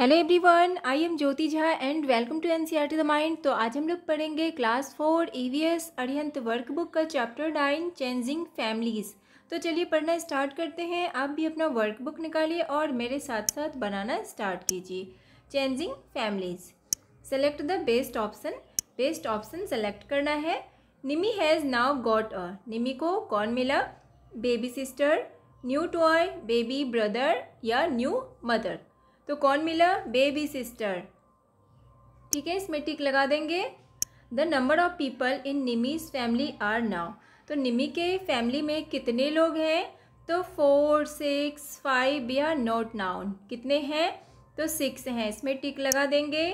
Hello everyone I am Jyoti Jha and welcome to N C R T the mind तो आज हम लोग पढ़ेंगे class four E V S Arihant workbook का chapter nine changing families तो चलिए पढ़ना स्टार्ट करते हैं आप भी अपना वर्कबुक निकालिए और मेरे साथ साथ बनाना स्टार्ट कीजिए changing families select the best option best option select करना है Nimi has now got a Nimi को कौन मिला baby sister new toy baby brother या न्यू मदर तो कौन मिला बेबी सिस्टर ठीक है इसमें टिक लगा देंगे the number of people in Nimi's family are now तो निमी के फैमिली में कितने लोग हैं तो फोर सिक्स फाइव या आर नोट नाउन कितने हैं तो सिक्स हैं इसमें टिक लगा देंगे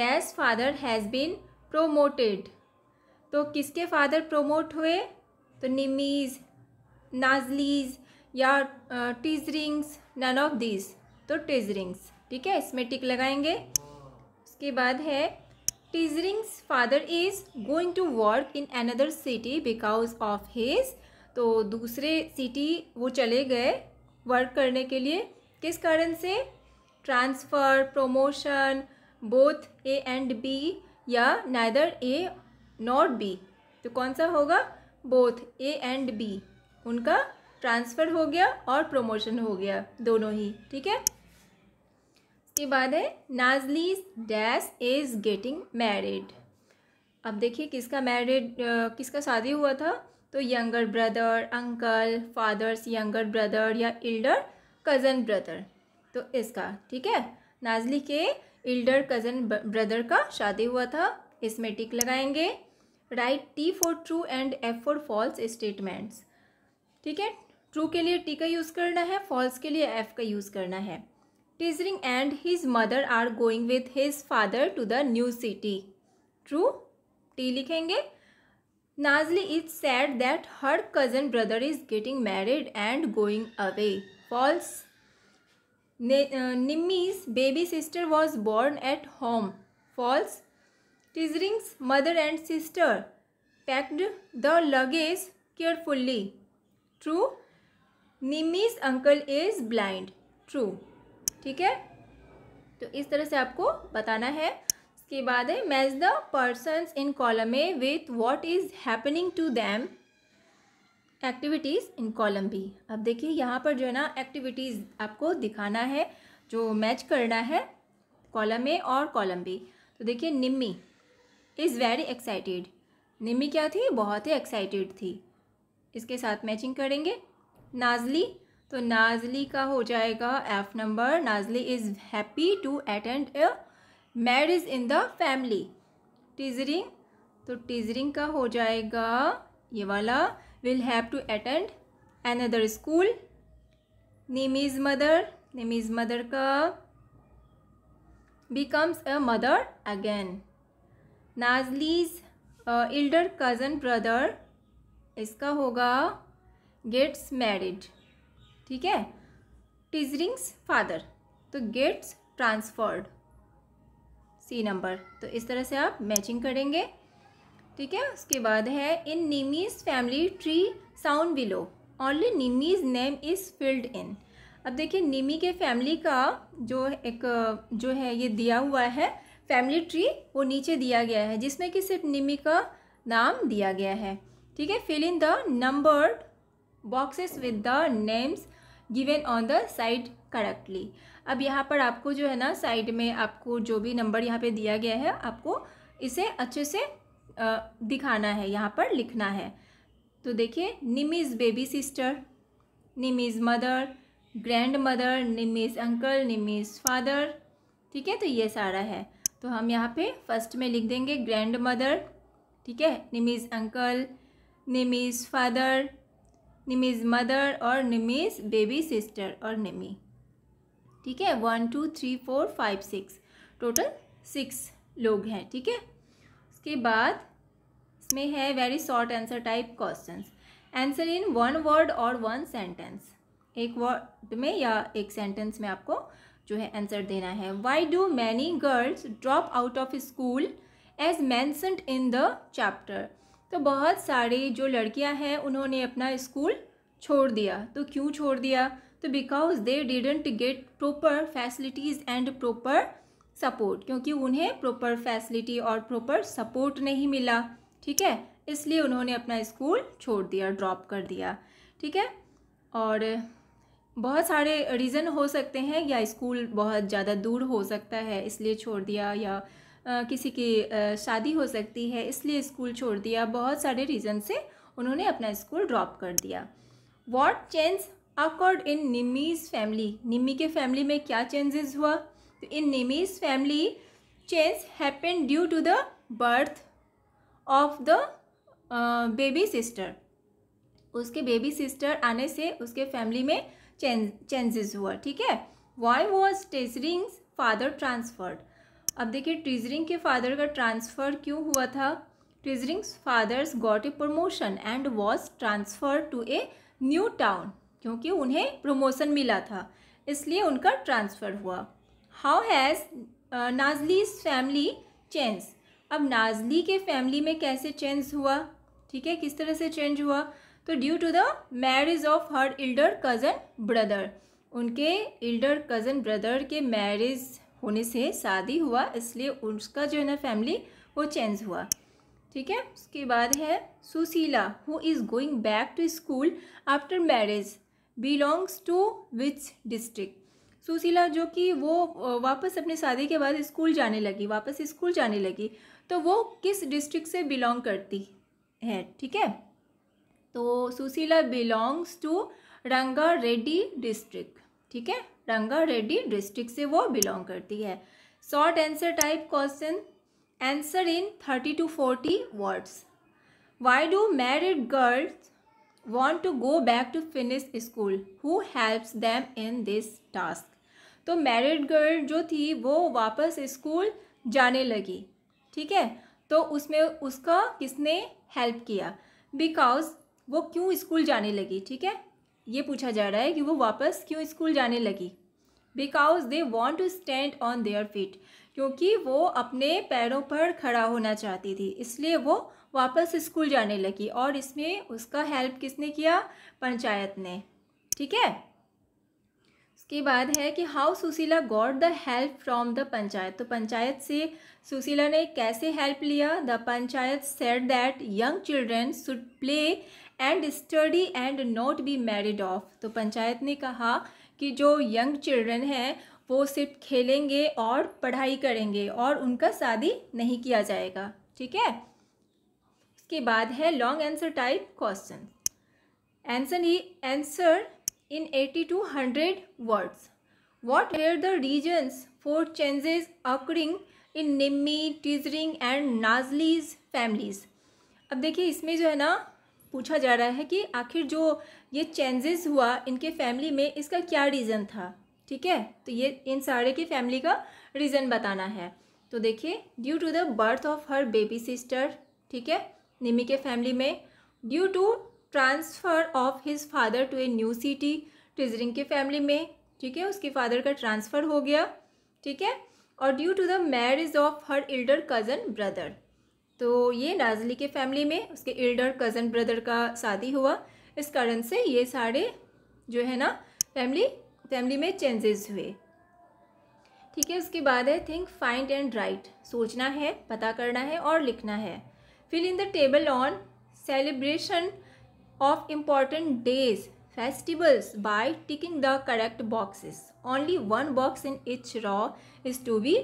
dash father has been promoted तो किसके फादर प्रोमोट हुए तो निमीज़ नाजलीज़ या टीजरिंग्स नन ऑफ दिस तो टीजरिंग्स ठीक है इसमें टिक लगाएंगे उसके बाद है Tsering's father is going to work in another city because of his तो दूसरे सिटी वो चले गए वर्क करने के लिए किस कारण से transfer promotion both A and B या नैदर ए नॉट बी तो कौन सा होगा बोथ ए एंड बी उनका ट्रांसफ़र हो गया और प्रोमोशन हो गया दोनों ही ठीक है इसके बाद है Nazli dash is getting married अब देखिए किसका मैरिड किसका शादी हुआ था तो younger brother uncle father's younger brother या इल्डर कज़न ब्रदर तो इसका ठीक है नाजली के इल्डर कज़न ब्रदर का शादी हुआ था इसमें टिक लगाएंगे write T for true and F for false statements ठीक है ट्रू के लिए टी का यूज़ करना है फॉल्स के लिए एफ का यूज़ करना है Teasering and his mother are going with his father to the new city. True? T लिखेंगे Nazli is sad that her cousin brother is getting married and going away. False. Uh, Nimmi's baby sister was born at home. False. Tizring's mother and sister packed the luggage carefully. True. Nimmi's uncle is blind. True. ठीक है तो इस तरह से आपको बताना है इसके बाद है match the person in column A with what is happening to them activities in column B अब देखिए यहाँ पर जो है ना एक्टिविटीज़ आपको दिखाना है जो मैच करना है कॉलम ए और कॉलम बी तो देखिए Nimmi is very excited Nimmi क्या थी बहुत ही एक्साइटेड थी इसके साथ मैचिंग करेंगे नाजली तो नाजली का हो जाएगा F number Nazli is happy to attend a marriage in the family Tsering तो टीजरिंग का हो जाएगा ये वाला will have to attend another school name is mother name is mother का becomes a mother again Nazli's elder cousin brother इसका होगा gets married ठीक है टिजरिंग्स फादर तो गेट्स ट्रांसफर्ड सी नंबर तो इस तरह से आप मैचिंग करेंगे ठीक है उसके बाद है in Nimi's family tree sound below only Nimi's name is filled in अब देखिए निमी के फैमिली का जो एक जो है ये दिया हुआ है फैमिली ट्री वो नीचे दिया गया है जिसमें कि सिर्फ निमी का नाम दिया गया है ठीक है fill in the numbered boxes with the names given on the side correctly अब यहाँ पर आपको जो है ना साइड में आपको जो भी नंबर यहाँ पे दिया गया है आपको इसे अच्छे से दिखाना है यहाँ पर लिखना है तो देखिए Nimi's baby sister Nimi's mother grandmother Nimi's uncle Nimi's father ठीक है तो ये सारा है तो हम यहाँ पे फर्स्ट में लिख देंगे ग्रैंड मदर ठीक है Nimi's uncle Nimi's father Nimi's mother और निमीज बेबी सिस्टर और निमी ठीक है one two three four five six total six लोग हैं ठीक है उसके बाद इसमें है very short answer type question answer in one word और वन सेंटेंस एक वर्ड में या एक सेंटेंस में आपको जो है आंसर देना है why do many girls drop out of school as mentioned in the chapter तो बहुत सारी जो लड़कियां हैं उन्होंने अपना स्कूल छोड़ दिया तो क्यों छोड़ दिया तो because they didn't get proper facilities and proper support क्योंकि उन्हें प्रॉपर फैसिलिटी और प्रॉपर सपोर्ट नहीं मिला ठीक है इसलिए उन्होंने अपना स्कूल छोड़ दिया ड्रॉप कर दिया ठीक है और बहुत सारे रीज़न हो सकते हैं या स्कूल बहुत ज़्यादा दूर हो सकता है इसलिए छोड़ दिया या किसी की शादी हो सकती है इसलिए स्कूल छोड़ दिया बहुत सारे रीज़न से उन्होंने अपना स्कूल ड्रॉप कर दिया what change occurred in Nimi's family Nimi के फैमिली में क्या चेंजेस हुआ तो in Nimi's family change happen due to the birth of the baby sister उसके बेबी सिस्टर आने से उसके फैमिली में चेंजेस हुआ ठीक है why was Tsering's father transferred अब देखिए ट्रीजरिंग के फादर का ट्रांसफ़र क्यों हुआ था Tsering's father's got a promotion and was transfer to a new town क्योंकि उन्हें प्रमोशन मिला था इसलिए उनका ट्रांसफ़र हुआ how has Nazli's family change अब नाजली के फैमिली में कैसे चेंज हुआ ठीक है किस तरह से चेंज हुआ तो due to the marriage of her elder cousin brother उनके इल्डर कज़न ब्रदर के मैरिज होने से शादी हुआ इसलिए उसका जो है ना फैमिली वो चेंज हुआ ठीक है उसके बाद है Sushila who is going back to school after marriage belongs to which district Sushila जो कि वो वापस अपने शादी के बाद स्कूल जाने लगी वापस स्कूल जाने लगी तो वो किस डिस्ट्रिक्ट से बिलोंग करती है ठीक है तो सुशीला बिलोंग्स टू रंगा रेड्डी डिस्ट्रिक्ट ठीक है रंगा रेड्डी डिस्ट्रिक्ट से वो बिलोंग करती है short answer type question answer in thirty to forty words why do married girls want to go back to finish school who helps them in this task तो married girl जो थी वो वापस school जाने लगी ठीक है तो उसमें उसका किसने हेल्प किया बिकॉज वो क्यों स्कूल जाने लगी ठीक है ये पूछा जा रहा है कि वो वापस क्यों स्कूल जाने लगी because they want to stand on their feet क्योंकि वो अपने पैरों पर खड़ा होना चाहती थी इसलिए वो वापस स्कूल जाने लगी और इसमें उसका हेल्प किसने किया पंचायत ने ठीक है उसके बाद है कि how Sushila got the help from the panchayat तो पंचायत से सुशीला ने कैसे हेल्प लिया the panchayat said that young children should play and study and not be married off तो पंचायत ने कहा कि जो यंग चिल्ड्रन हैं वो सिर्फ खेलेंगे और पढ़ाई करेंगे और उनका शादी नहीं किया जाएगा ठीक है उसके बाद है long answer type question answer ही answer in eighty to hundred words what were the reasons for changes occurring in Nimmi Tsering and Nazli's families अब देखिए इसमें जो है ना पूछा जा रहा है कि आखिर जो ये चेंजेस हुआ इनके फैमिली में इसका क्या रीज़न था ठीक है तो ये इन सारे की फैमिली का रीज़न बताना है तो देखिए due to the birth of her baby sister ठीक है निमी के फैमिली में due to transfer of his father to a new city Tsering के फैमिली में ठीक है उसके फादर का ट्रांसफ़र हो गया ठीक है और due to the marriage of her elder cousin brother तो ये नाजली के फैमिली में उसके इल्डर कज़न ब्रदर का शादी हुआ इस कारण से ये सारे जो है ना फैमिली फैमिली में चेंजेस हुए ठीक है उसके बाद है थिंक फाइंड एंड राइट सोचना है पता करना है और लिखना है fill in the table on celebration of important days festivals by ticking the correct boxes only one box in each row is to be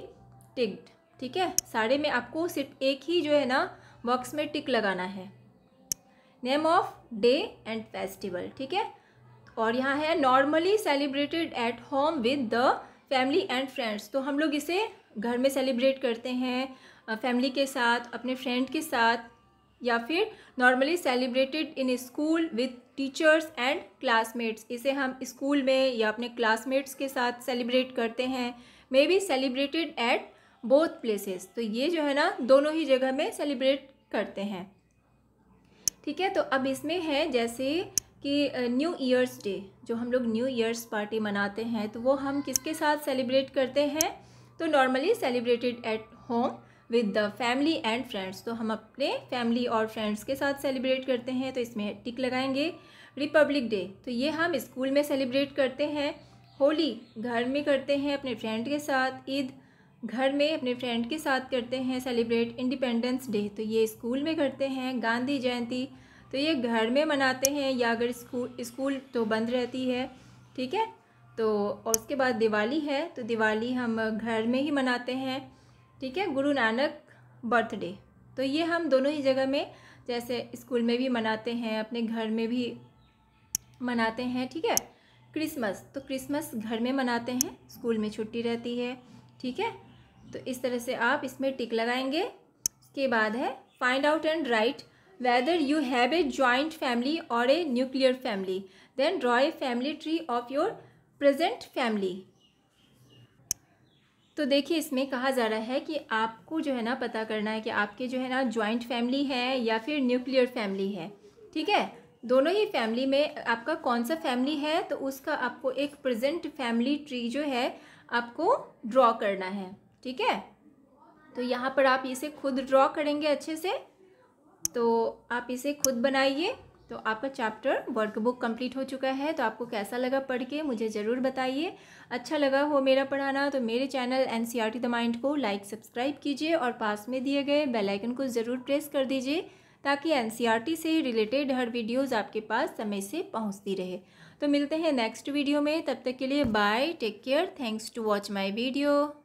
ticked ठीक है साड़ी में आपको सिर्फ एक ही जो है ना बॉक्स में टिक लगाना है name of day and festival ठीक है और यहाँ है normally celebrated at home with the family and friends तो हम लोग इसे घर में सेलिब्रेट करते हैं फैमिली के साथ अपने फ्रेंड के साथ या फिर normally celebrated in school with teachers and classmates इसे हम स्कूल में या अपने क्लासमेट्स के साथ सेलिब्रेट करते हैं may be celebrated at both places तो ये जो है ना दोनों ही जगह में सेलिब्रेट करते हैं ठीक है तो अब इसमें है जैसे कि न्यू ईयर्स डे जो हम लोग न्यू ईयर्स पार्टी मनाते हैं तो वो हम किसके साथ सेलिब्रेट करते हैं तो normally celebrated at home with the family and friends तो हम अपने फैमिली और फ्रेंड्स के साथ सेलिब्रेट करते हैं तो इसमें टिक लगाएंगे रिपब्लिक डे तो ये हम स्कूल में सेलिब्रेट करते हैं होली घर में करते हैं अपने फ्रेंड के साथ ईद घर में अपने फ्रेंड के साथ करते हैं सेलिब्रेट इंडिपेंडेंस डे तो ये स्कूल में करते हैं गांधी जयंती तो ये घर में मनाते हैं या अगर स्कूल स्कूल तो बंद रहती है ठीक है तो और उसके बाद दिवाली है तो दिवाली हम घर में ही मनाते हैं ठीक है गुरु नानक बर्थडे तो ये हम दोनों ही जगह में जैसे स्कूल में भी मनाते हैं अपने घर में भी मनाते हैं ठीक है क्रिसमस तो क्रिसमस घर में मनाते हैं स्कूल में छुट्टी रहती है ठीक है तो इस तरह से आप इसमें टिक लगाएंगे उसके बाद है find out and right whether you have a joint family और a nuclear family then draw a family tree of your present family तो देखिए इसमें कहा जा रहा है कि आपको जो है ना पता करना है कि आपके जो है ना जॉइंट फैमिली है या फिर न्यूक्लियर फैमिली है ठीक है दोनों ही फैमिली में आपका कौन सा फैमिली है तो उसका आपको एक प्रेजेंट फैमिली ट्री जो है आपको ड्रॉ करना है ठीक है तो यहाँ पर आप इसे खुद ड्रॉ करेंगे अच्छे से तो आप इसे खुद बनाइए तो आपका चैप्टर वर्कबुक कंप्लीट हो चुका है तो आपको कैसा लगा पढ़ के मुझे ज़रूर बताइए अच्छा लगा हो मेरा पढ़ाना तो मेरे channel N C R T the mind को लाइक सब्सक्राइब कीजिए और पास में दिए गए बेल आइकन को ज़रूर प्रेस कर दीजिए ताकि एन सी आर टी से रिलेटेड हर वीडियोज़ आपके पास समय से पहुँचती रहे तो मिलते हैं नेक्स्ट वीडियो में तब तक के लिए bye take care thanks to watch my video